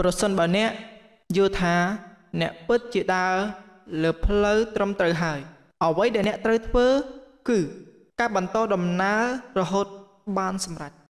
ប្រសិនបើអ្នកយល់ថា អ្នកពិតជាដើរលើផ្លូវត្រឹមត្រូវហើយ អ្វីដែលអ្នកត្រូវធ្វើគឺការបន្តដំណើររហូតបាន សម្រេច